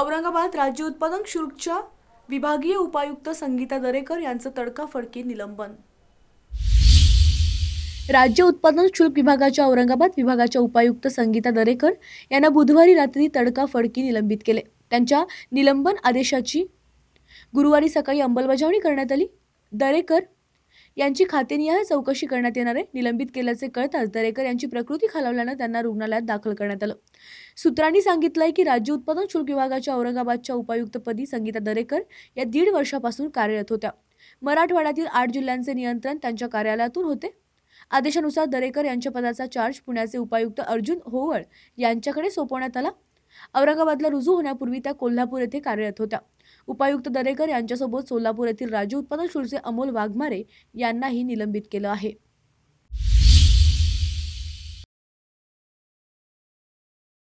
औरंगाबाद राज्य उत्पादन शुल्कच्या विभागीय उपायुक्त संगीता दरेकर यांचं तडकाफडकी निलंबन राज्य उत्पादन शुल्क विभागाच्या औरंगाबाद विभागाच्या उपायुक्त संगीता दरेकर यांना बुधवारी रात्री तडकाफडकी निलंबित केले त्यांच्या निलंबन आदेशाची गुरुवारी सकाळी अंमलबजावणी करण्यात आली दरेकर यांची खातेनिहाय चौकशी करण्यात येणार आहे निलंबित केल्याचे कळताच दरेकर यांची प्रकृती खालावल्यानं त्यांना रुग्णालयात दाखल करण्यात आलं सूत्रांनी सांगितलंय की राज्य उत्पादन शुल्क विभागाच्या औरंगाबादच्या उपायुक्तपदी संगीता दरेकर या दीड वर्षापासून कार्यरत होत्या मराठवाड्यातील आठ जिल्ह्यांचे नियंत्रण त्यांच्या कार्यालयातून होते आदेशानुसार दरेकर यांच्या पदाचा चार्ज पुण्याचे उपायुक्त अर्जुन होवळ यांच्याकडे सोपवण्यात आला औरंगाबादला रुजू होण्यापूर्वी त्या कोल्हापूर येथे कार्यरत होत्या उपायुक्त दरेकर यांच्यासोबत सोलापूर येथील राज्य उत्पादन शुल्कचे अमोल वाघमारे यांनाही निलंबित केलं आहे